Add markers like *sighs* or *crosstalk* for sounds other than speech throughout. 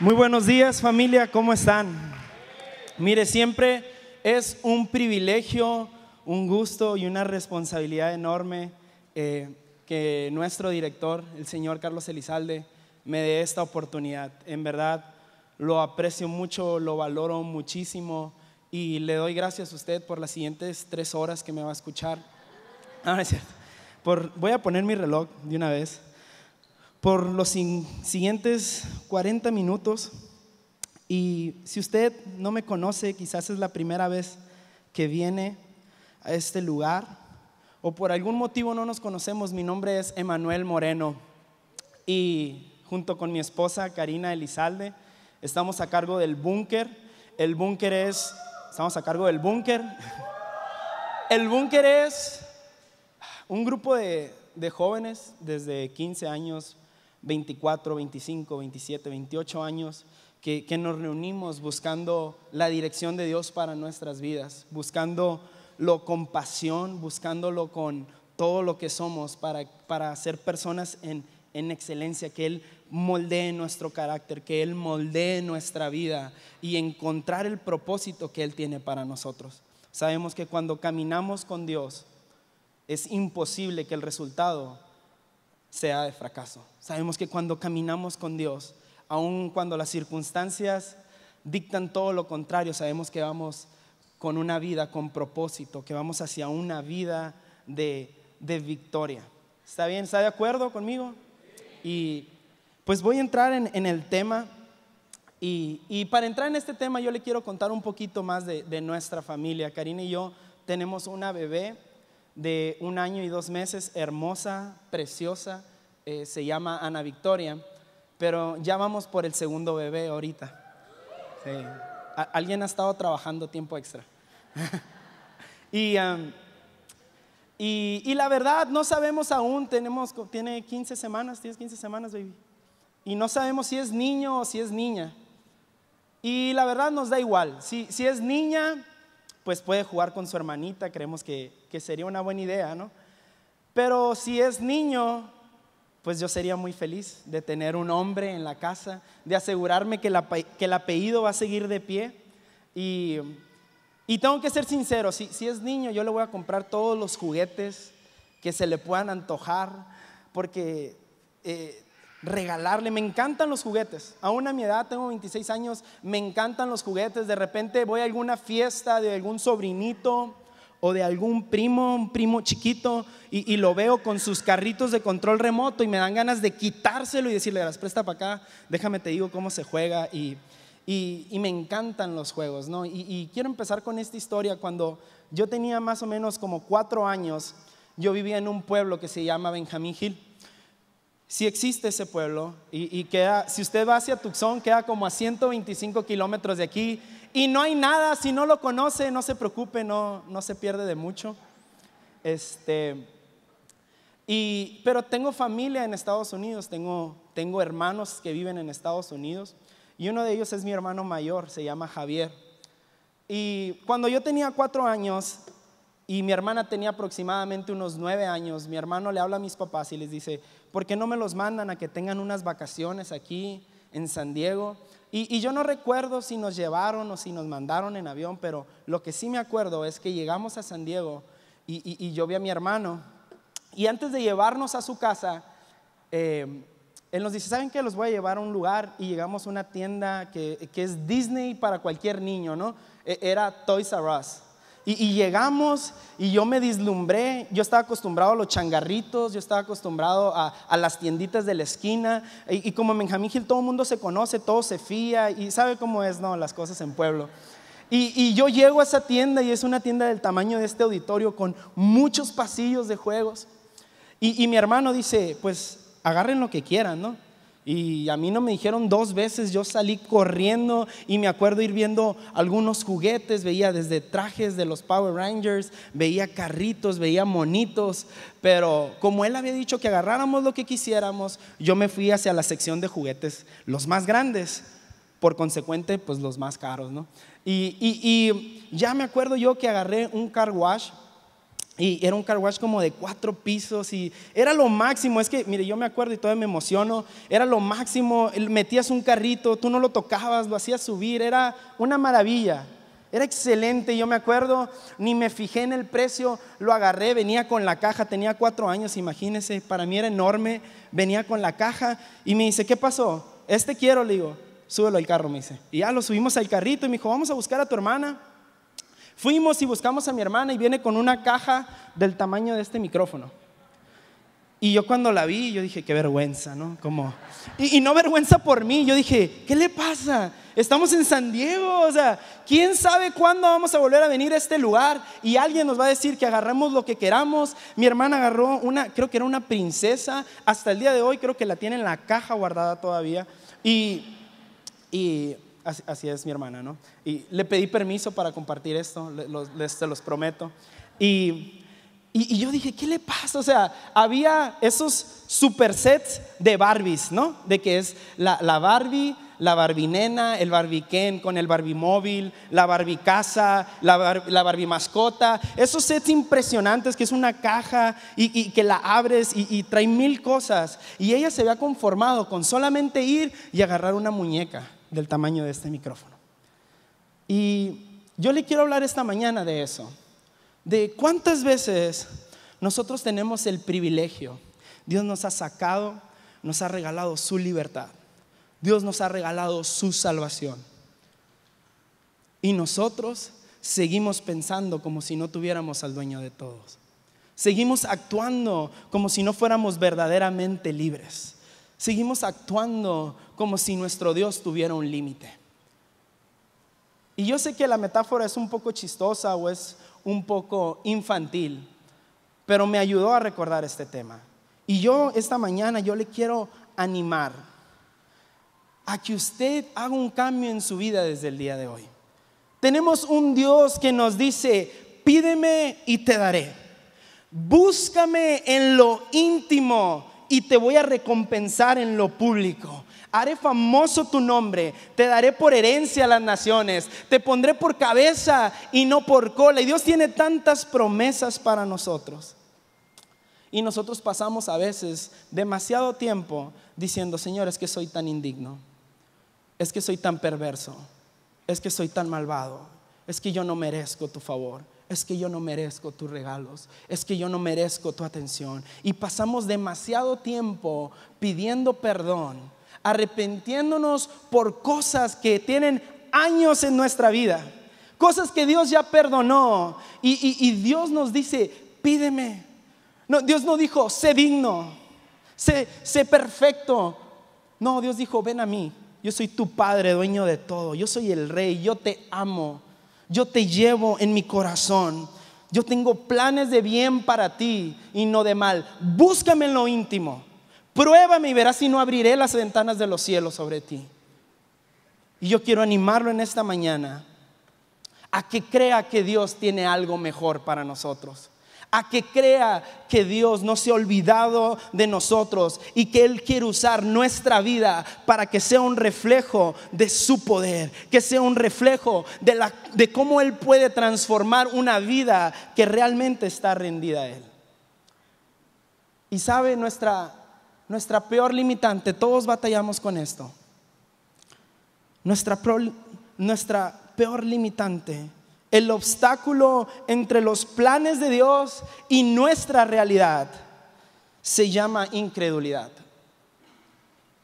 Muy buenos días familia, ¿cómo están? Mire, siempre es un privilegio, un gusto y una responsabilidad enorme eh, que nuestro director, el señor Carlos Elizalde, me dé esta oportunidad. En verdad, lo aprecio mucho, lo valoro muchísimo y le doy gracias a usted por las siguientes tres horas que me va a escuchar. Ah, es cierto. Por, voy a poner mi reloj de una vez por los siguientes 40 minutos. Y si usted no me conoce, quizás es la primera vez que viene a este lugar o por algún motivo no nos conocemos, mi nombre es Emanuel Moreno y junto con mi esposa Karina Elizalde estamos a cargo del búnker. El búnker es, estamos a cargo del búnker. *laughs* El búnker es un grupo de, de jóvenes desde 15 años 24, 25, 27, 28 años, que, nos reunimos buscando la dirección de Dios para nuestras vidas, buscándolo con pasión, buscándolo con todo lo que somos para, para ser personas en, en excelencia, que Él moldee nuestro carácter, que Él moldee nuestra vida y encontrar el propósito que Él tiene para nosotros. Sabemos que cuando caminamos con Dios es imposible que el resultado sea de fracaso. Sabemos que cuando caminamos con Dios, aun cuando las circunstancias dictan todo lo contrario, sabemos que vamos con una vida con propósito, que vamos hacia una vida de, victoria. ¿Está bien? ¿Está de acuerdo conmigo? Y pues voy a entrar en, el tema. Y, para entrar en este tema yo le quiero contar un poquito más de nuestra familia. Karina y yo tenemos una bebé de un año y dos meses, hermosa, preciosa, eh, se llama Ana Victoria, pero ya vamos por el segundo bebé ahorita. Alguien ha estado trabajando tiempo extra. *laughs* y, la verdad, no sabemos aún, tenemos, tiene 15 semanas, tienes 15 semanas, baby. Y no sabemos si es niño o si es niña. Y la verdad nos da igual. si es niña, pues puede jugar con su hermanita, creemos que, sería una buena idea, ¿no? Pero si es niño, pues yo sería muy feliz de tener un hombre en la casa, de asegurarme que, que el apellido va a seguir de pie. Y, tengo que ser sincero, si, si, es niño yo le voy a comprar todos los juguetes que se le puedan antojar, porque eh, regalarle. Me encantan los juguetes. Aún a mi edad, tengo 26 años, me encantan los juguetes. De repente voy a alguna fiesta de algún sobrinito o de algún primo, un primo chiquito, y, lo veo con sus carritos de control remoto y me dan ganas de quitárselo y decirle, las presta para acá, déjame te digo cómo se juega. Y, y, me encantan los juegos, ¿no? y quiero empezar con esta historia. Cuando yo tenía más o menos como cuatro años, yo vivía en un pueblo que se llama Benjamín Gil, si existe ese pueblo y, queda, si usted va hacia Tucson, queda como a 125 kilómetros de aquí y no hay nada, si no lo conoce, no se preocupe, no, no se pierde de mucho. Este, y, pero tengo familia en Estados Unidos, tengo, tengo hermanos que viven en Estados Unidos y uno de ellos es mi hermano mayor, se llama Javier. Y cuando yo tenía cuatro años, y mi hermana tenía aproximadamente unos nueve años. Mi hermano le habla a mis papás y les dice, ¿por qué no me los mandan a que tengan unas vacaciones aquí en San Diego? Y, yo no recuerdo si nos llevaron o si nos mandaron en avión, pero lo que sí me acuerdo es que llegamos a San Diego y, yo vi a mi hermano. Y antes de llevarnos a su casa, eh, él nos dice, ¿saben qué? Los voy a llevar a un lugar y llegamos a una tienda que, que es Disney para cualquier niño, ¿no? E, era Toys R Us. Y, llegamos y yo me deslumbré, yo estaba acostumbrado a los changarritos, yo estaba acostumbrado a, las tienditas de la esquina y, como en Benjamín Gil todo el mundo se conoce, todo se fía y sabe cómo es, no, las cosas en pueblo. Y, yo llego a esa tienda y es una tienda del tamaño de este auditorio con muchos pasillos de juegos y, y mi hermano dice, pues agarren lo que quieran, ¿no? Y a mí no me dijeron dos veces, yo salí corriendo y me acuerdo ir viendo algunos juguetes, veía desde trajes de los Power Rangers, veía carritos, veía monitos, pero como él había dicho que agarráramos lo que quisiéramos, yo me fui hacia la sección de juguetes, los más grandes, por consecuente, pues los más caros, ¿no? Y, y ya me acuerdo yo que agarré un car wash y era un car como de cuatro pisos y era lo máximo. Es que, mire, yo me acuerdo y todavía me emociono. Era lo máximo. Metías un carrito, tú no lo tocabas, lo hacías subir. Era una maravilla. Era excelente, yo me acuerdo, ni me fijé en el precio, lo agarré, venía con la caja, tenía cuatro años, imagínense, para mí era enorme, venía con la caja y me dice, ¿qué pasó? Este quiero, le digo, súbelo al carro, me dice. Y ya lo subimos al carrito y me dijo, vamos a buscar a tu hermana. Fuimos y buscamos a mi hermana y viene con una caja del tamaño de este micrófono. Y yo cuando la vi, yo dije, qué vergüenza, ¿no? Como, y, no vergüenza por mí, yo dije, ¿qué le pasa? Estamos en San Diego, o sea, ¿quién sabe cuándo vamos a volver a venir a este lugar? Y alguien nos va a decir que agarramos lo que queramos. Mi hermana agarró una, creo que era una princesa, hasta el día de hoy creo que la tiene en la caja guardada todavía. y Así, es mi hermana, ¿no? Y le pedí permiso para compartir esto, se los prometo. Y, y, yo dije, ¿qué le pasa? O sea, había esos sets de Barbies, ¿no? De que es la, la Barbie, la Barbie el Barbiquén, con el Barbimóvil, la Barbie la, Barbie mascota. Esos sets impresionantes que es una caja y, que la abres y, y trae mil cosas. Y ella se había conformado con solamente ir y agarrar una muñeca del tamaño de este micrófono. Y yo le quiero hablar esta mañana de eso, de cuántas veces nosotros tenemos el privilegio. Dios nos ha sacado, nos ha regalado su libertad. Dios nos ha regalado su salvación. Y nosotros seguimos pensando como si no tuviéramos al dueño de todos. Seguimos actuando como si no fuéramos verdaderamente libres. Seguimos actuando como si nuestro Dios tuviera un límite. Y yo sé que la metáfora es un poco chistosa o es un poco infantil, pero me ayudó a recordar este tema. Y yo esta mañana yo le quiero animar a que usted haga un cambio en su vida desde el día de hoy. Tenemos un Dios que nos dice, pídeme y te daré. Búscame en lo íntimo y te voy a recompensar en lo público. Haré famoso tu nombre, te daré por herencia a las naciones, te pondré por cabeza y no por cola. Y Dios tiene tantas promesas para nosotros. Y nosotros pasamos a veces demasiado tiempo diciendo, Señor, es que soy tan indigno, es que soy tan perverso, es que soy tan malvado, es que yo no merezco tu favor es que yo no merezco tus regalos, es que yo no merezco tu atención. Y pasamos demasiado tiempo pidiendo perdón, arrepentiéndonos por cosas que tienen años en nuestra vida, cosas que Dios ya perdonó. Y, Dios nos dice, pídeme. No, Dios no dijo, sé digno, sé perfecto. No, Dios dijo, ven a mí, yo soy tu Padre, dueño de todo, yo soy el Rey, yo te amo yo te llevo en mi corazón. Yo tengo planes de bien para ti y no de mal. Búscame en lo íntimo. Pruébame y verás si no abriré las ventanas de los cielos sobre ti. Y yo quiero animarlo en esta mañana a que crea que Dios tiene algo mejor para nosotros a que crea que Dios no se ha olvidado de nosotros y que Él quiere usar nuestra vida para que sea un reflejo de su poder, que sea un reflejo de, cómo Él puede transformar una vida que realmente está rendida a Él. Y sabe, nuestra, peor limitante, todos batallamos con esto, nuestra, nuestra peor limitante el obstáculo entre los planes de Dios y nuestra realidad se llama incredulidad.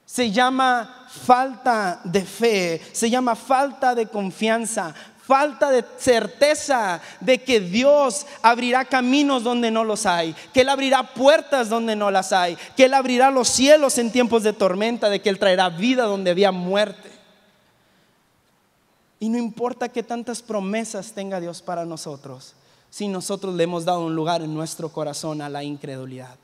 Se llama falta de fe, se llama falta de confianza, falta de certeza de que Dios abrirá caminos donde no los hay, que Él abrirá puertas donde no las hay, que Él abrirá los cielos en tiempos de tormenta, de que Él traerá vida donde había muerte y no importa que tantas promesas tenga Dios para nosotros, si nosotros le hemos dado un lugar en nuestro corazón a la incredulidad.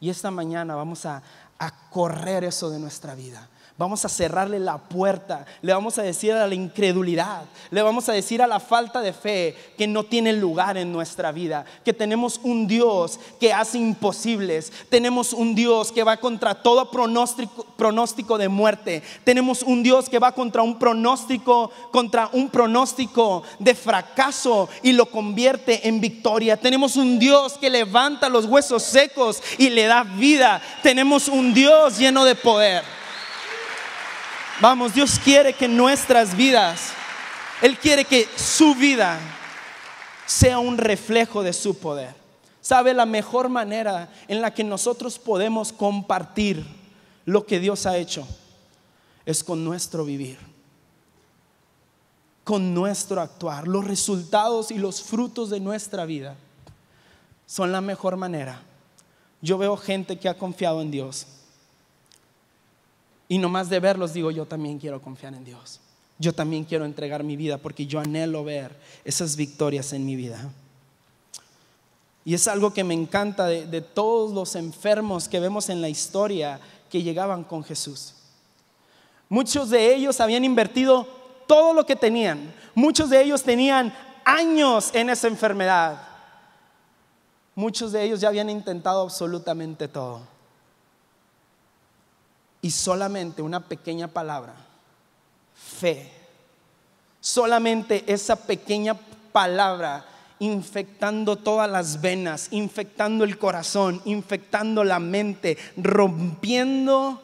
Y esta mañana vamos a, a correr eso de nuestra vida. Vamos a cerrarle la puerta, le vamos a decir a la incredulidad, le vamos a decir a la falta de fe que no tiene lugar en nuestra vida, que tenemos un Dios que hace imposibles, tenemos un Dios que va contra todo pronóstico, pronóstico de muerte, tenemos un Dios que va contra un pronóstico, contra un pronóstico de fracaso y lo convierte en victoria. Tenemos un Dios que levanta los huesos secos y le da vida. Tenemos un Dios lleno de poder. Vamos, Dios quiere que nuestras vidas, Él quiere que su vida sea un reflejo de su poder. ¿Sabe la mejor manera en la que nosotros podemos compartir lo que Dios ha hecho? Es con nuestro vivir, con nuestro actuar. Los resultados y los frutos de nuestra vida son la mejor manera. Yo veo gente que ha confiado en Dios y nomás de verlos digo, yo también quiero confiar en Dios. Yo también quiero entregar mi vida porque yo anhelo ver esas victorias en mi vida. Y es algo que me encanta de, de todos los enfermos que vemos en la historia que llegaban con Jesús. Muchos de ellos habían invertido todo lo que tenían. Muchos de ellos tenían años en esa enfermedad. Muchos de ellos ya habían intentado absolutamente todo y solamente una pequeña palabra, fe. Solamente esa pequeña palabra infectando todas las venas, infectando el corazón, infectando la mente, rompiendo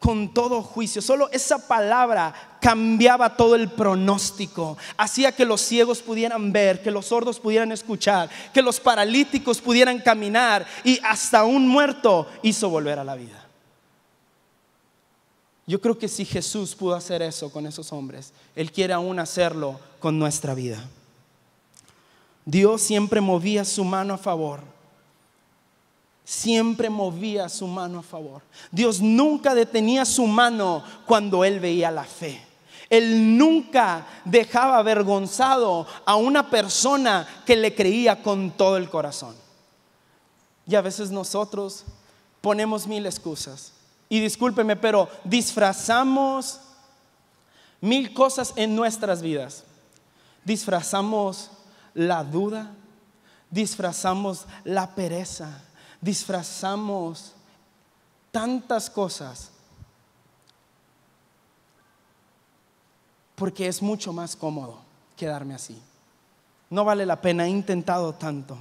con todo juicio. Solo esa palabra cambiaba todo el pronóstico, hacía que los ciegos pudieran ver, que los sordos pudieran escuchar, que los paralíticos pudieran caminar y hasta un muerto hizo volver a la vida. Yo creo que si Jesús pudo hacer eso con esos hombres, Él quiere aún hacerlo con nuestra vida. Dios siempre movía su mano a favor. Siempre movía su mano a favor. Dios nunca detenía su mano cuando Él veía la fe. Él nunca dejaba avergonzado a una persona que le creía con todo el corazón. Y a veces nosotros ponemos mil excusas. Y discúlpeme, pero disfrazamos mil cosas en nuestras vidas. Disfrazamos la duda, disfrazamos la pereza, disfrazamos tantas cosas. Porque es mucho más cómodo quedarme así. No vale la pena, he intentado tanto.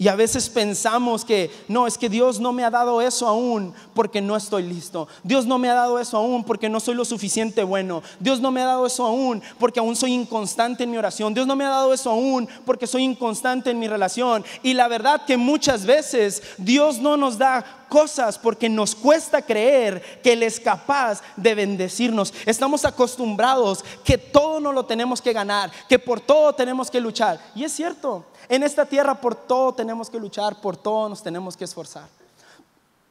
Y a veces pensamos que, no, es que Dios no me ha dado eso aún porque no estoy listo. Dios no me ha dado eso aún porque no soy lo suficiente bueno. Dios no me ha dado eso aún porque aún soy inconstante en mi oración. Dios no me ha dado eso aún porque soy inconstante en mi relación. Y la verdad que muchas veces Dios no nos da cosas porque nos cuesta creer que Él es capaz de bendecirnos. Estamos acostumbrados que todo no lo tenemos que ganar, que por todo tenemos que luchar. Y es cierto, en esta tierra por todo tenemos que luchar, por todo nos tenemos que esforzar.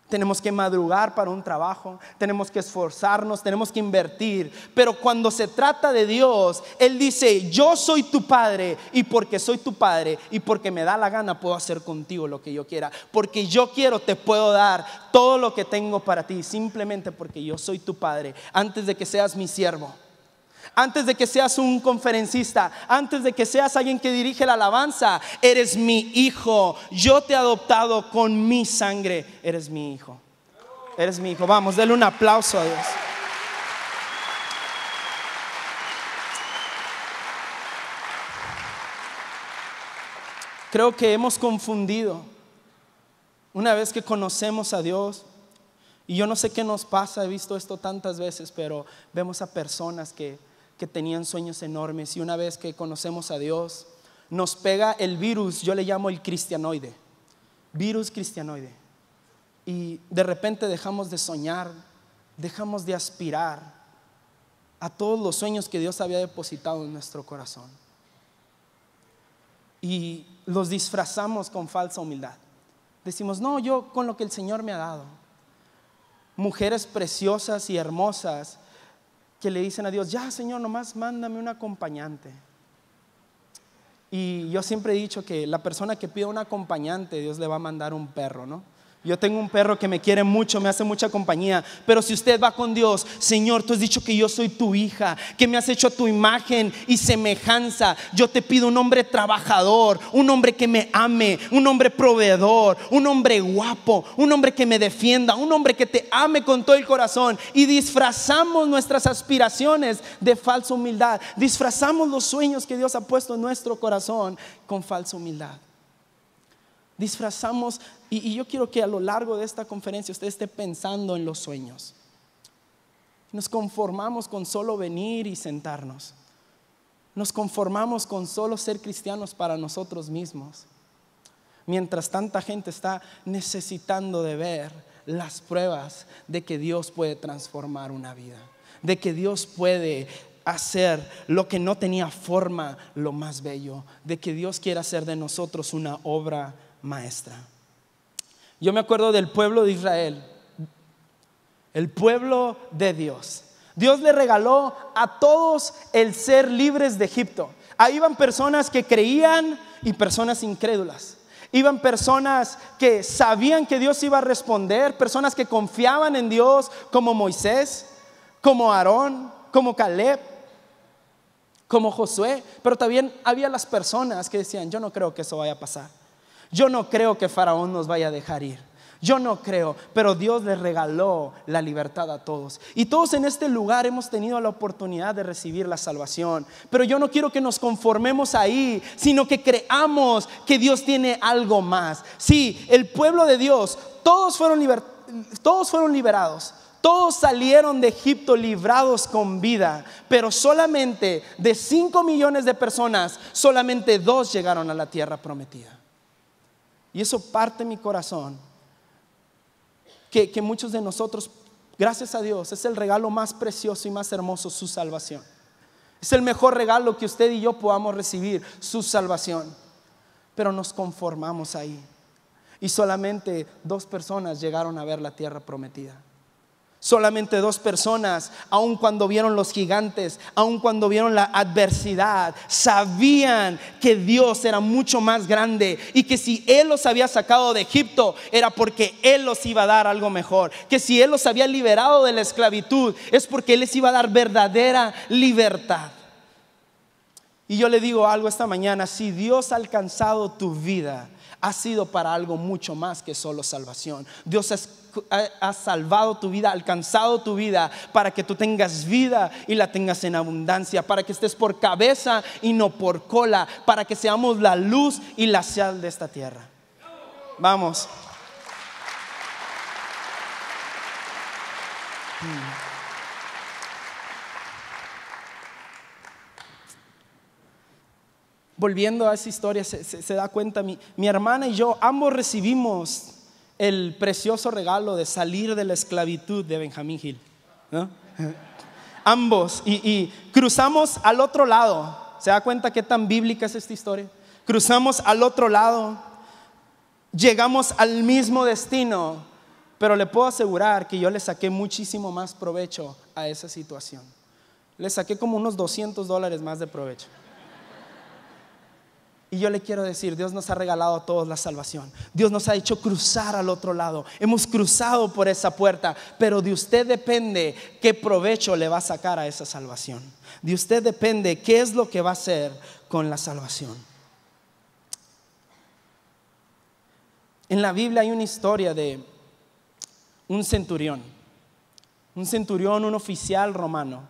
Tenemos que madrugar para un trabajo, tenemos que esforzarnos, tenemos que invertir. Pero cuando se trata de Dios, Él dice, yo soy tu Padre y porque soy tu Padre y porque me da la gana puedo hacer contigo lo que yo quiera. Porque yo quiero te puedo dar todo lo que tengo para ti, simplemente porque yo soy tu Padre, antes de que seas mi siervo antes de que seas un conferencista, antes de que seas alguien que dirige la alabanza, eres mi hijo. Yo te he adoptado con mi sangre. Eres mi hijo. Eres mi hijo. Vamos, denle un aplauso a Dios. Creo que hemos confundido una vez que conocemos a Dios, y yo no sé qué nos pasa, he visto esto tantas veces, pero vemos a personas que que tenían sueños enormes y una vez que conocemos a Dios, nos pega el virus, yo le llamo el cristianoide, virus cristianoide. Y de repente dejamos de soñar, dejamos de aspirar a todos los sueños que Dios había depositado en nuestro corazón. Y los disfrazamos con falsa humildad. Decimos, no, yo con lo que el Señor me ha dado. Mujeres preciosas y hermosas que le dicen a Dios, ya Señor, nomás mándame un acompañante. Y yo siempre he dicho que la persona que pide un acompañante, Dios le va a mandar un perro, ¿no? Yo tengo un perro que me quiere mucho, me hace mucha compañía, pero si usted va con Dios, Señor, tú has dicho que yo soy tu hija, que me has hecho tu imagen y semejanza. Yo te pido un hombre trabajador, un hombre que me ame, un hombre proveedor, un hombre guapo, un hombre que me defienda, un hombre que te ame con todo el corazón. Y disfrazamos nuestras aspiraciones de falsa humildad, disfrazamos los sueños que Dios ha puesto en nuestro corazón con falsa humildad disfrazamos, y, yo quiero que a lo largo de esta conferencia usted esté pensando en los sueños. Nos conformamos con solo venir y sentarnos. Nos conformamos con solo ser cristianos para nosotros mismos. Mientras tanta gente está necesitando de ver las pruebas de que Dios puede transformar una vida, de que Dios puede hacer lo que no tenía forma lo más bello, de que Dios quiere hacer de nosotros una obra maestra. Yo me acuerdo del pueblo de Israel, el pueblo de Dios. Dios le regaló a todos el ser libres de Egipto. Ahí iban personas que creían y personas incrédulas. Iban personas que sabían que Dios iba a responder, personas que confiaban en Dios como Moisés, como Aarón, como Caleb, como Josué. Pero también había las personas que decían, yo no creo que eso vaya a pasar. Yo no creo que Faraón nos vaya a dejar ir. Yo no creo, pero Dios Le regaló la libertad a todos. Y todos en este lugar hemos tenido la oportunidad de recibir la salvación. Pero yo no quiero que nos conformemos ahí, sino que creamos que Dios tiene algo más. Sí, el pueblo de Dios, todos fueron, todos fueron liberados. Todos salieron de Egipto librados con vida, pero solamente de 5 millones de personas, solamente dos llegaron a la tierra prometida. Y eso parte mi corazón. Que, muchos de nosotros, gracias a Dios, es el regalo más precioso y más hermoso, su salvación. Es el mejor regalo que usted y yo podamos recibir, su salvación. Pero nos conformamos ahí. Y solamente dos personas llegaron a ver la tierra prometida. Solamente dos personas, aun cuando vieron los gigantes, aun cuando vieron la adversidad, sabían que Dios era mucho más grande y que si Él los había sacado de Egipto era porque Él los iba a dar algo mejor. Que si Él los había liberado de la esclavitud es porque Él les iba a dar verdadera libertad. Y yo le digo algo esta mañana, si Dios ha alcanzado tu vida, ha sido para algo mucho más que solo salvación. Dios ha, salvado tu vida, alcanzado tu vida para que tú tengas vida y la tengas en abundancia, para que estés por cabeza y no por cola, para que seamos la luz y la sal de esta tierra. Vamos. volviendo a esa historia, se, da cuenta, mi, hermana y yo, ambos recibimos el precioso regalo de salir de la esclavitud de Benjamín Gil. ¿no? *laughs* ambos, y, y, cruzamos al otro lado. ¿Se da cuenta qué tan bíblica es esta historia? Cruzamos al otro lado, llegamos al mismo destino, pero le puedo asegurar que yo le saqué muchísimo más provecho a esa situación. Le saqué como unos 200 dólares más de provecho. Y yo le quiero decir, Dios nos ha regalado a todos la salvación. Dios nos ha hecho cruzar al otro lado. Hemos cruzado por esa puerta, pero de usted depende qué provecho le va a sacar a esa salvación. De usted depende qué es lo que va a hacer con la salvación. En la Biblia hay una historia de un centurión, un centurión, un oficial romano.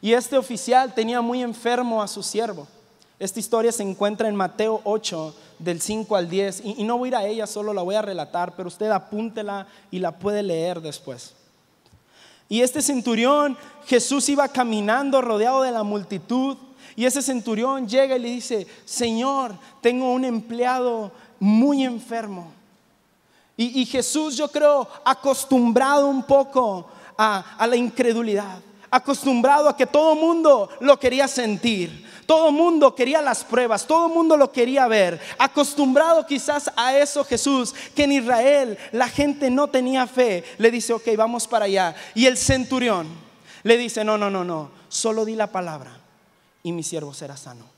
Y este oficial tenía muy enfermo a su siervo. Esta historia se encuentra en Mateo 8, del 5 al 10, y, no voy a ir a ella, solo la voy a relatar, pero usted apúntela y la puede leer después. Y este centurión, Jesús iba caminando rodeado de la multitud, y ese centurión llega y le dice, Señor, tengo un empleado muy enfermo. Y, Jesús, yo creo, acostumbrado un poco a, a la incredulidad acostumbrado a que todo mundo lo quería sentir, todo mundo quería las pruebas, todo mundo lo quería ver. Acostumbrado quizás a eso Jesús, que en Israel la gente no tenía fe, le dice, ok, vamos para allá. Y el centurión le dice, no, no, no, no, solo di la palabra y mi siervo será sano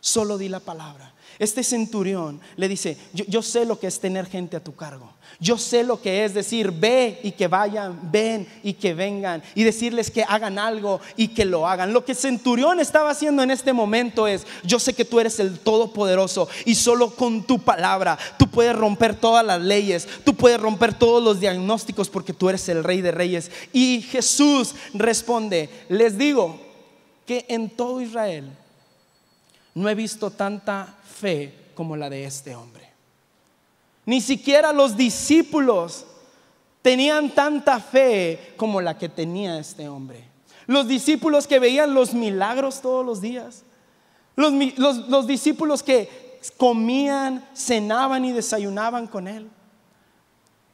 solo di la palabra. Este centurión le dice, yo, sé lo que es tener gente a tu cargo. Yo sé lo que es decir, ve y que vayan, ven y que vengan. Y decirles que hagan algo y que lo hagan. Lo que centurión estaba haciendo en este momento es, yo sé que tú eres el todopoderoso y solo con tu palabra tú puedes romper todas las leyes, tú puedes romper todos los diagnósticos porque tú eres el rey de reyes. Y Jesús responde, les digo que en todo Israel no he visto tanta fe como la de este hombre. Ni siquiera los discípulos tenían tanta fe como la que tenía este hombre. Los discípulos que veían los milagros todos los días. Los, discípulos que comían, cenaban y desayunaban con él.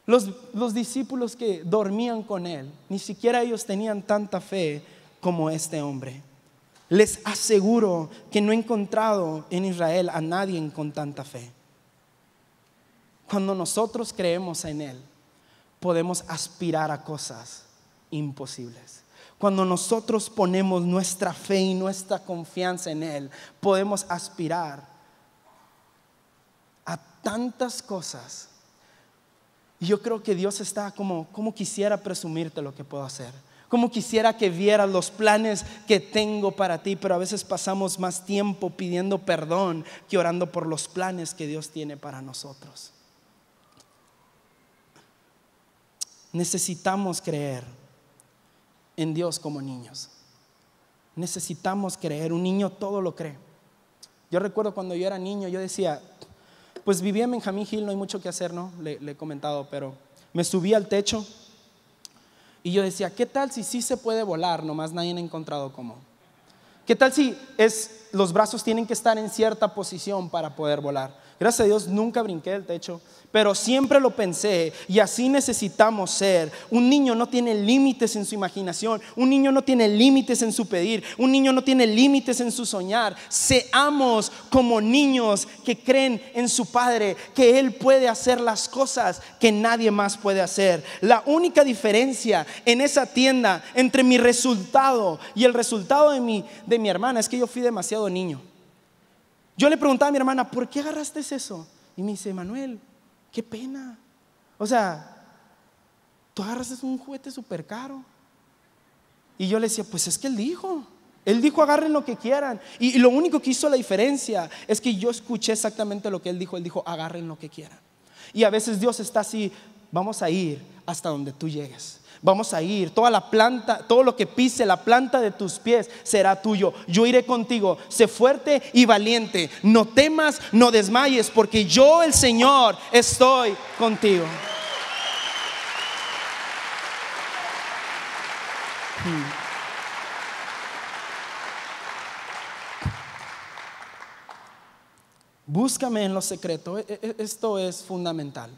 los discípulos que dormían con él. Ni siquiera ellos tenían tanta fe como este hombre. Les aseguro que no he encontrado en Israel a nadie con tanta fe. Cuando nosotros creemos en Él, podemos aspirar a cosas imposibles. Cuando nosotros ponemos nuestra fe y nuestra confianza en Él, podemos aspirar a tantas cosas. Yo creo que Dios está como, como quisiera presumirte lo que puedo hacer como quisiera que vieras los planes que tengo para ti, pero a veces pasamos más tiempo pidiendo perdón que orando por los planes que Dios tiene para nosotros. Necesitamos creer en Dios como niños. Necesitamos creer. Un niño todo lo cree. Yo recuerdo cuando yo era niño, yo decía, pues vivía en Benjamín Hill, no hay mucho que hacer, ¿no? Le, le he comentado, pero me subí al techo y yo decía, ¿qué tal si sí se puede volar, nomás nadie ha encontrado cómo? ¿Qué tal si es, los brazos tienen que estar en cierta posición para poder volar? Gracias a Dios nunca brinqué el techo, pero siempre lo pensé y así necesitamos ser. Un niño no tiene límites en su imaginación, un niño no tiene límites en su pedir, un niño no tiene límites en su soñar. Seamos como niños que creen en su Padre, que Él puede hacer las cosas que nadie más puede hacer. La única diferencia en esa tienda entre mi resultado y el resultado de mi, de mi hermana es que yo fui demasiado niño. Yo le preguntaba a mi hermana, ¿por qué agarraste eso? Y me dice, Manuel, qué pena. O sea, tú agarraste un juguete súper caro. Y yo le decía, pues es que él dijo. Él dijo, agarren lo que quieran. Y, y lo único que hizo la diferencia es que yo escuché exactamente lo que él dijo. Él dijo, agarren lo que quieran. Y a veces Dios está así, vamos a ir hasta donde tú llegues vamos a ir. Toda la planta, todo lo que pise la planta de tus pies será tuyo. Yo iré contigo. Sé fuerte y valiente. No temas, no desmayes, porque yo, el Señor, estoy contigo. Hmm. Búscame en lo secreto. E, e, esto es fundamental.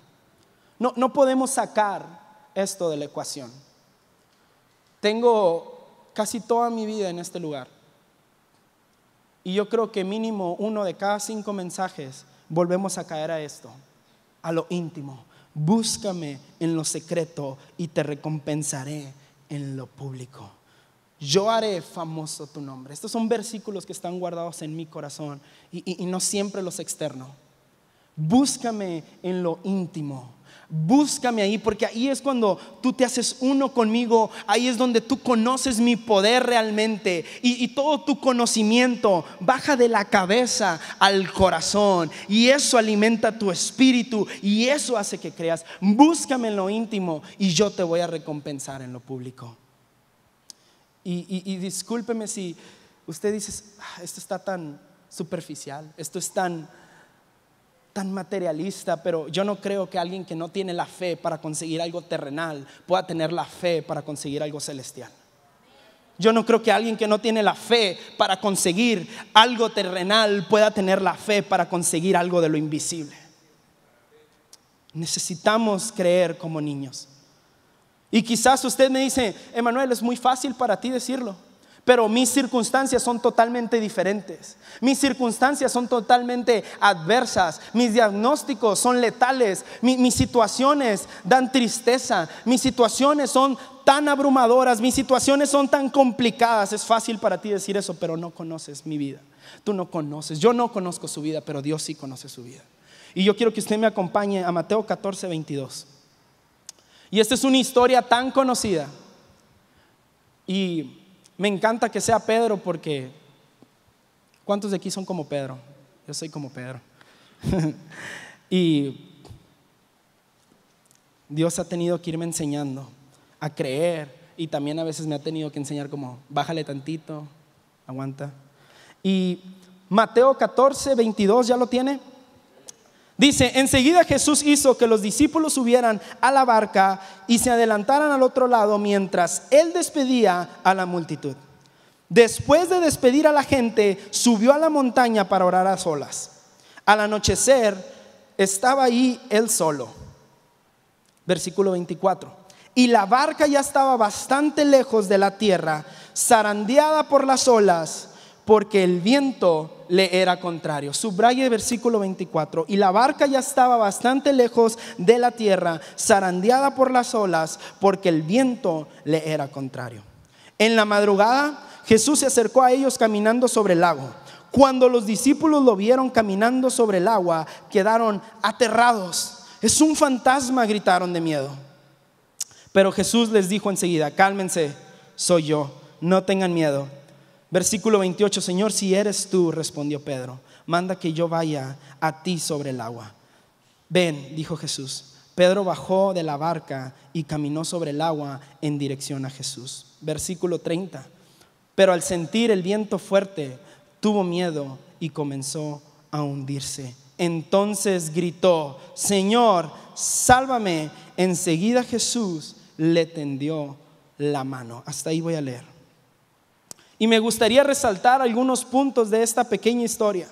No, no podemos sacar esto de la ecuación. Tengo casi toda mi vida en este lugar. Y yo creo que mínimo uno de cada cinco mensajes volvemos a caer a esto, a lo íntimo. Búscame en lo secreto y te recompensaré en lo público. Yo haré famoso tu nombre. Estos son versículos que están guardados en mi corazón y, no siempre los externo. Búscame en lo íntimo Búscame ahí porque ahí es cuando tú te haces uno conmigo, ahí es donde tú conoces mi poder realmente y, todo tu conocimiento baja de la cabeza al corazón y eso alimenta tu espíritu y eso hace que creas. Búscame en lo íntimo y yo te voy a recompensar en lo público. Y, y discúlpeme si usted dice, ah, esto está tan superficial, esto es tan tan materialista, pero yo no creo que alguien que no tiene la fe para conseguir algo terrenal pueda tener la fe para conseguir algo celestial. Yo no creo que alguien que no tiene la fe para conseguir algo terrenal pueda tener la fe para conseguir algo de lo invisible. Necesitamos creer como niños. Y quizás usted me dice, Emanuel, es muy fácil para ti decirlo pero mis circunstancias son totalmente diferentes. Mis circunstancias son totalmente adversas, mis diagnósticos son letales, mis situaciones dan tristeza, mis situaciones son tan abrumadoras, mis situaciones son tan complicadas. Es fácil para ti decir eso, pero no conoces mi vida. Tú no conoces, yo no conozco su vida, pero Dios sí conoce su vida. Y yo quiero que usted me acompañe a Mateo 14, 22. Y esta es una historia tan conocida. Y me encanta que sea Pedro porque ¿cuántos de aquí son como Pedro? Yo soy como Pedro. *laughs* y Dios ha tenido que irme enseñando a creer y también a veces me ha tenido que enseñar como, bájale tantito, aguanta. Y Mateo 14, 22, ¿ya lo tiene? Dice, enseguida Jesús hizo que los discípulos subieran a la barca y se adelantaran al otro lado mientras él despedía a la multitud. Después de despedir a la gente, subió a la montaña para orar a solas. Al anochecer estaba ahí él solo. Versículo 24. Y la barca ya estaba bastante lejos de la tierra, zarandeada por las olas, porque el viento le era contrario. subraye el versículo 24. Y la barca ya estaba bastante lejos de la tierra, zarandeada por las olas, porque el viento le era contrario. En la madrugada Jesús se acercó a ellos caminando sobre el lago. Cuando los discípulos lo vieron caminando sobre el agua, quedaron aterrados. Es un fantasma, gritaron de miedo. Pero Jesús les dijo enseguida, cálmense, soy yo, no tengan miedo. Versículo 28, Señor, si eres tú, respondió Pedro, manda que yo vaya a ti sobre el agua. Ven, dijo Jesús. Pedro bajó de la barca y caminó sobre el agua en dirección a Jesús. Versículo 30. Pero al sentir el viento fuerte, tuvo miedo y comenzó a hundirse. Entonces gritó, Señor, sálvame. Enseguida Jesús le tendió la mano. Hasta ahí voy a leer. Y me gustaría resaltar algunos puntos de esta pequeña historia.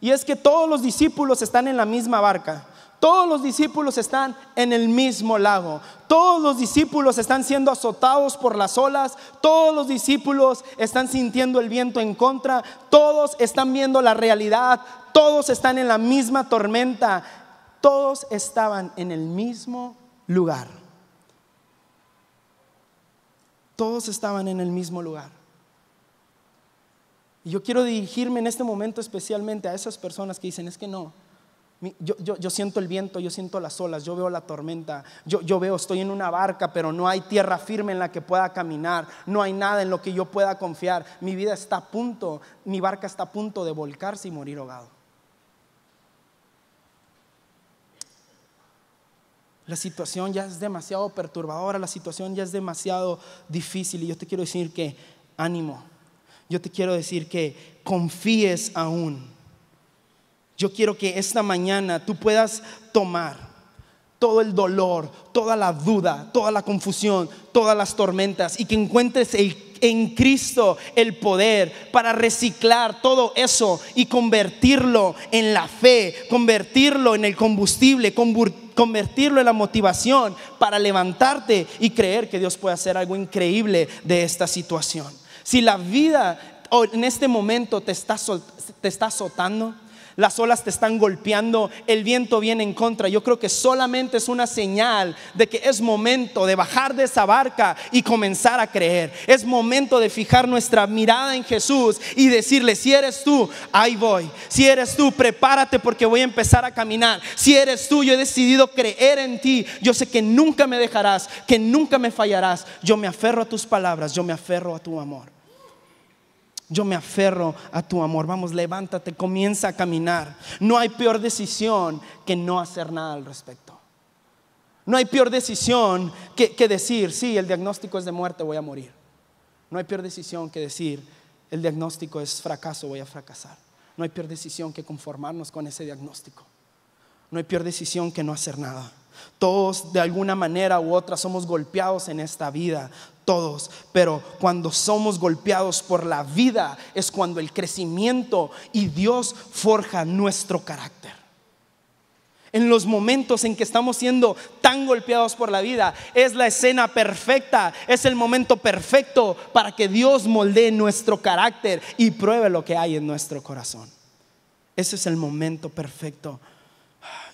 Y es que todos los discípulos están en la misma barca. Todos los discípulos están en el mismo lago. Todos los discípulos están siendo azotados por las olas. Todos los discípulos están sintiendo el viento en contra. Todos están viendo la realidad. Todos están en la misma tormenta. Todos estaban en el mismo lugar. Todos estaban en el mismo lugar. Y yo quiero dirigirme en este momento especialmente a esas personas que dicen, es que no, yo, siento el viento, yo siento las olas, yo veo la tormenta, yo, yo, veo, estoy en una barca, pero no hay tierra firme en la que pueda caminar, no hay nada en lo que yo pueda confiar, mi vida está a punto, mi barca está a punto de volcarse y morir ahogado. La situación ya es demasiado perturbadora, la situación ya es demasiado difícil y yo te quiero decir que ánimo yo te quiero decir que confíes aún. Yo quiero que esta mañana tú puedas tomar todo el dolor, toda la duda, toda la confusión, todas las tormentas y que encuentres en Cristo el poder para reciclar todo eso y convertirlo en la fe, convertirlo en el combustible, convertirlo en la motivación para levantarte y creer que Dios puede hacer algo increíble de esta situación. Si la vida en este momento te está, azotando, las olas te están golpeando, el viento viene en contra. Yo creo que solamente es una señal de que es momento de bajar de esa barca y comenzar a creer. Es momento de fijar nuestra mirada en Jesús y decirle, si eres tú, ahí voy. Si eres tú, prepárate porque voy a empezar a caminar. Si eres tú, yo he decidido creer en ti. Yo sé que nunca me dejarás, que nunca me fallarás. Yo me aferro a tus palabras, yo me aferro a tu amor. Yo me aferro a tu amor. Vamos, levántate, comienza a caminar. No hay peor decisión que no hacer nada al respecto. No hay peor decisión que, decir, sí, el diagnóstico es de muerte, voy a morir. No hay peor decisión que decir, el diagnóstico es fracaso, voy a fracasar. No hay peor decisión que conformarnos con ese diagnóstico. No hay peor decisión que no hacer nada. Todos de alguna manera u otra somos golpeados en esta vida todos, pero cuando somos golpeados por la vida es cuando el crecimiento y Dios forja nuestro carácter. En los momentos en que estamos siendo tan golpeados por la vida, es la escena perfecta, es el momento perfecto para que Dios moldee nuestro carácter y pruebe lo que hay en nuestro corazón. Ese es el momento perfecto.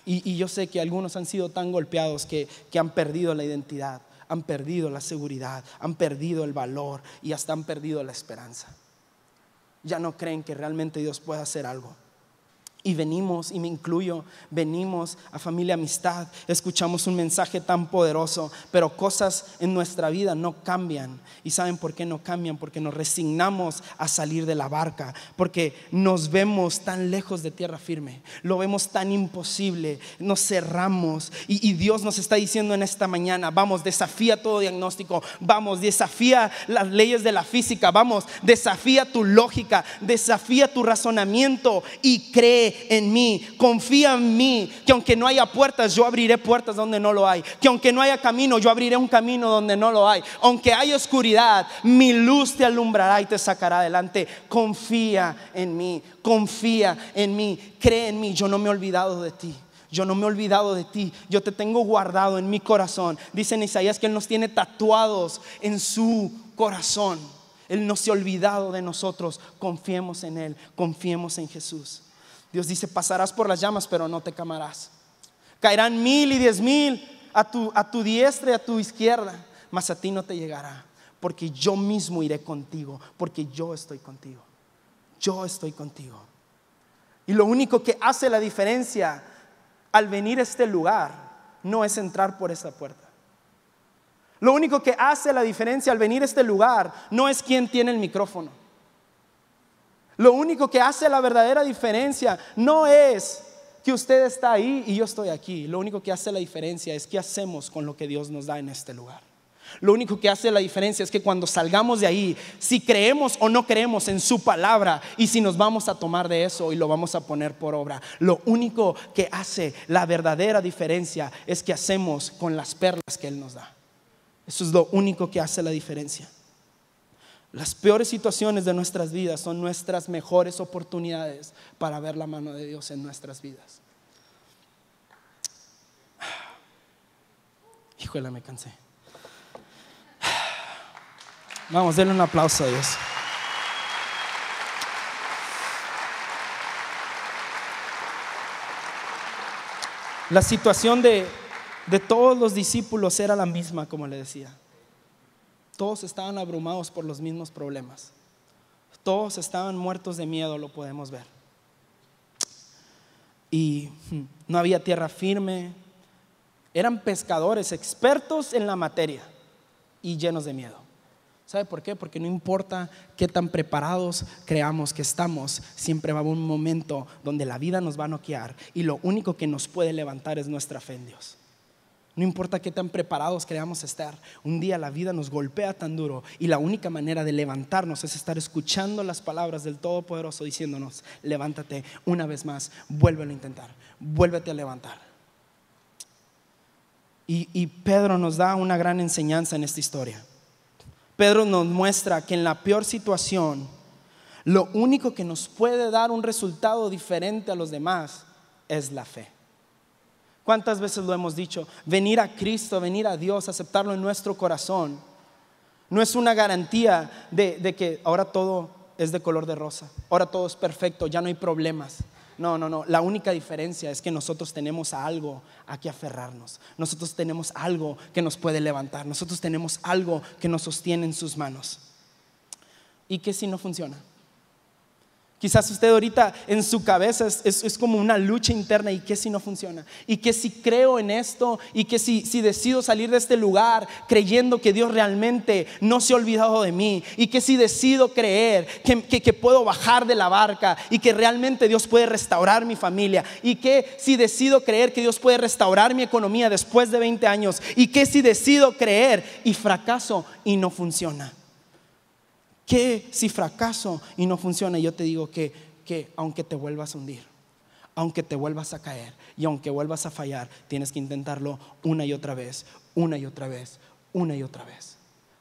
Y, yo sé que algunos han sido tan golpeados que han perdido la identidad han perdido la seguridad, han perdido el valor y hasta han perdido la esperanza. Ya no creen que realmente Dios pueda hacer algo. Y venimos, y me incluyo, venimos a familia amistad, escuchamos un mensaje tan poderoso, pero cosas en nuestra vida no cambian. ¿Y saben por qué no cambian? Porque nos resignamos a salir de la barca, porque nos vemos tan lejos de tierra firme, lo vemos tan imposible, nos cerramos. Y, Dios nos está diciendo en esta mañana, vamos, desafía todo diagnóstico, vamos, desafía las leyes de la física, vamos, desafía tu lógica, desafía tu razonamiento y cree en mí, confía en mí, que aunque no haya puertas, yo abriré puertas donde no lo hay, que aunque no haya camino, yo abriré un camino donde no lo hay, aunque haya oscuridad, mi luz te alumbrará y te sacará adelante. Confía en mí, confía en mí, cree en mí, yo no me he olvidado de ti. Yo no me he olvidado de ti, yo te tengo guardado en mi corazón. Dice en Isaías que Él nos tiene tatuados en su corazón. Él no se ha olvidado de nosotros. Confiemos en Él, confiemos en Jesús. Dios dice, pasarás por las llamas, pero no te camarás. Caerán mil y diez mil a tu, diestra y a tu izquierda, mas a ti no te llegará, porque yo mismo iré contigo, porque yo estoy contigo. Yo estoy contigo. Y lo único que hace la diferencia al venir a este lugar no es entrar por esta puerta. Lo único que hace la diferencia al venir a este lugar no es quién tiene el micrófono. Lo único que hace la verdadera diferencia no es que usted está ahí y yo estoy aquí. Lo único que hace la diferencia es qué hacemos con lo que Dios nos da en este lugar. Lo único que hace la diferencia es que cuando salgamos de ahí, si creemos o no creemos en su palabra y si nos vamos a tomar de eso y lo vamos a poner por obra, lo único que hace la verdadera diferencia es que hacemos con las perlas que Él nos da. Eso es lo único que hace la diferencia. Las peores situaciones de nuestras vidas son nuestras mejores oportunidades para ver la mano de Dios en nuestras vidas. *sighs* Híjole, me cansé. *sighs* Vamos, denle un aplauso a Dios. La situación de, de todos los discípulos era la misma, como le decía. Todos estaban abrumados por los mismos problemas. Todos estaban muertos de miedo, lo podemos ver. Y hmm, no había tierra firme. Eran pescadores expertos en la materia y llenos de miedo. ¿Sabe por qué? Porque no importa qué tan preparados creamos que estamos, siempre va a haber un momento donde la vida nos va a noquear y lo único que nos puede levantar es nuestra fe en Dios. No importa qué tan preparados creamos estar, un día la vida nos golpea tan duro y la única manera de levantarnos es estar escuchando las palabras del Todopoderoso diciéndonos, levántate una vez más, vuélvelo a intentar, vuélvete a levantar. Y, y Pedro nos da una gran enseñanza en esta historia. Pedro nos muestra que en la peor situación, lo único que nos puede dar un resultado diferente a los demás es la fe. ¿Cuántas veces lo hemos dicho? Venir a Cristo, venir a Dios, aceptarlo en nuestro corazón, no es una garantía de, que ahora todo es de color de rosa, ahora todo es perfecto, ya no hay problemas. No, no, no. La única diferencia es que nosotros tenemos algo a que aferrarnos. Nosotros tenemos algo que nos puede levantar. Nosotros tenemos algo que nos sostiene en sus manos. ¿Y qué si no funciona? Quizás usted ahorita en su cabeza es, como una lucha interna y que si no funciona, y que si creo en esto, y que si, decido salir de este lugar creyendo que Dios realmente no se ha olvidado de mí, y que si decido creer que, que puedo bajar de la barca y que realmente Dios puede restaurar mi familia, y que si decido creer que Dios puede restaurar mi economía después de 20 años, y que si decido creer y fracaso y no funciona. Que si fracaso y no funciona? Yo te digo que, aunque te vuelvas a hundir, aunque te vuelvas a caer y aunque vuelvas a fallar, tienes que intentarlo una y otra vez, una y otra vez, una y otra vez.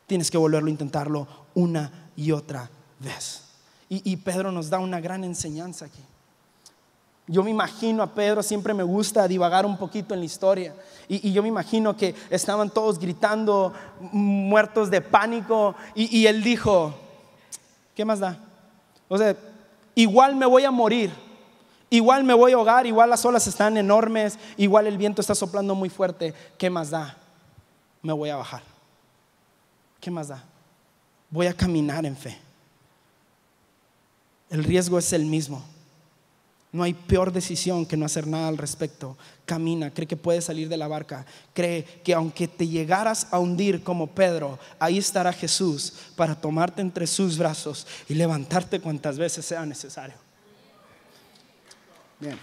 Tienes que volverlo a intentarlo una y otra vez. Y, Pedro nos da una gran enseñanza aquí. Yo me imagino a Pedro, siempre me gusta divagar un poquito en la historia. Y, yo me imagino que estaban todos gritando, muertos de pánico. y él dijo, ¿Qué más da? O sea, igual me voy a morir, igual me voy a ahogar, igual las olas están enormes, igual el viento está soplando muy fuerte, ¿qué más da? Me voy a bajar. ¿Qué más da? Voy a caminar en fe. El riesgo es el mismo. No hay peor decisión que no hacer nada al respecto. Camina, cree que puedes salir de la barca. Cree que aunque te llegaras a hundir como Pedro, ahí estará Jesús para tomarte entre sus brazos y levantarte cuantas veces sea necesario. Bien.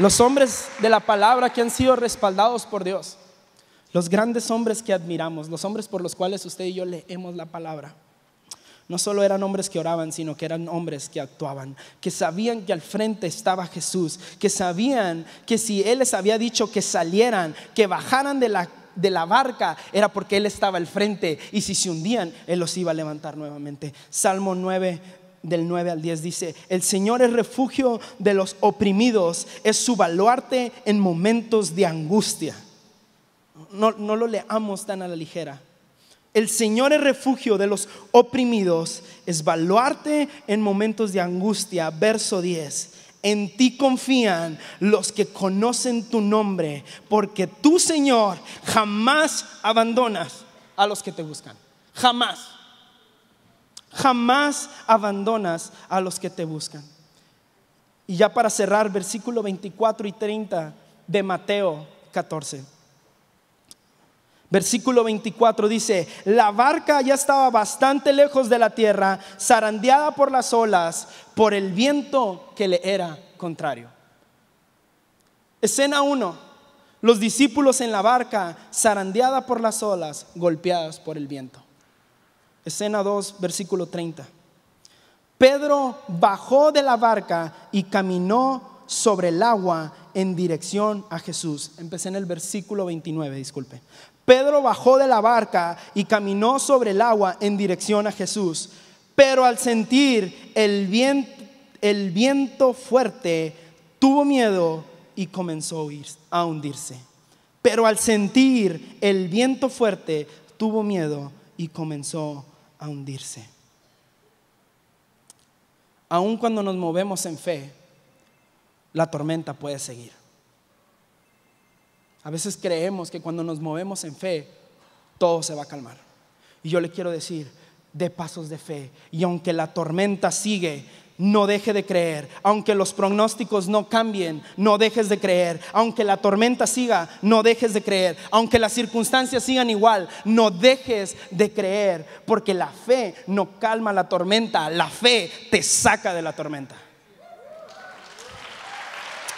Los hombres de la palabra que han sido respaldados por Dios los grandes hombres que admiramos, los hombres por los cuales usted y yo leemos la palabra, no solo eran hombres que oraban, sino que eran hombres que actuaban, que sabían que al frente estaba Jesús, que sabían que si Él les había dicho que salieran, que bajaran de la, barca, era porque Él estaba al frente y si se hundían, Él los iba a levantar nuevamente. Salmo 9, del 9 al 10 dice, el Señor es refugio de los oprimidos, es su baluarte en momentos de angustia no, lo leamos tan a la ligera. El Señor es refugio de los oprimidos, es baluarte en momentos de angustia. Verso 10. En ti confían los que conocen tu nombre, porque tú, Señor, jamás abandonas a los que te buscan. Jamás. Jamás abandonas a los que te buscan. Y ya para cerrar, versículo 24 y 30 de Mateo 14. Versículo 24 dice, la barca ya estaba bastante lejos de la tierra, zarandeada por las olas, por el viento que le era contrario. Escena 1, los discípulos en la barca, zarandeada por las olas, golpeadas por el viento. Escena 2, versículo 30. Pedro bajó de la barca y caminó sobre el agua en dirección a Jesús. Empecé en el versículo 29, disculpe. Pedro bajó de la barca y caminó sobre el agua en dirección a Jesús. Pero al sentir el viento, fuerte, tuvo miedo y comenzó a hundirse. Pero al sentir el viento fuerte, tuvo miedo y comenzó a hundirse. Aun cuando nos movemos en fe, la tormenta puede seguir. A veces creemos que cuando nos movemos en fe, todo se va a calmar. Y yo le quiero decir, de pasos de fe. Y aunque la tormenta sigue, no deje de creer. Aunque los pronósticos no cambien, no dejes de creer. Aunque la tormenta siga, no dejes de creer. Aunque las circunstancias sigan igual, no dejes de creer. Porque la fe no calma la tormenta, la fe te saca de la tormenta.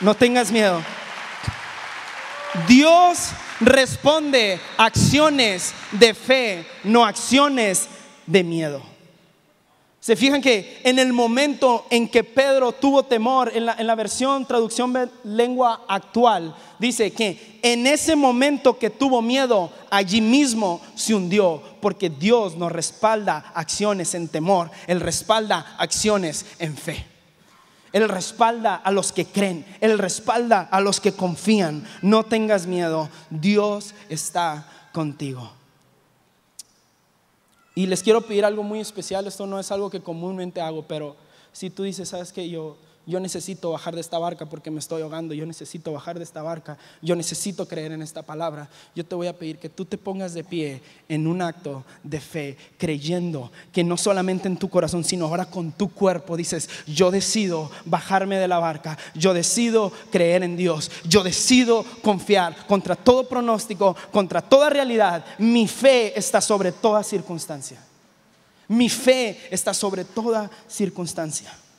No tengas miedo. Dios responde acciones de fe, no acciones de miedo. Se fijan que en el momento en que Pedro tuvo temor, en la, en la versión traducción lengua actual, dice que en ese momento que tuvo miedo, allí mismo se hundió, porque Dios no respalda acciones en temor, Él respalda acciones en fe. Él respalda a los que creen, Él respalda a los que confían. No tengas miedo, Dios está contigo. Y les quiero pedir algo muy especial, esto no es algo que comúnmente hago, pero si tú dices, sabes que yo, yo necesito bajar de esta barca porque me estoy ahogando, yo necesito bajar de esta barca, yo necesito creer en esta palabra, yo te voy a pedir que tú te pongas de pie en un acto de fe, creyendo que no solamente en tu corazón, sino ahora con tu cuerpo dices, yo decido bajarme de la barca, yo decido creer en Dios, yo decido confiar contra todo pronóstico, contra toda realidad, mi fe está sobre toda circunstancia. Mi fe está sobre toda circunstancia.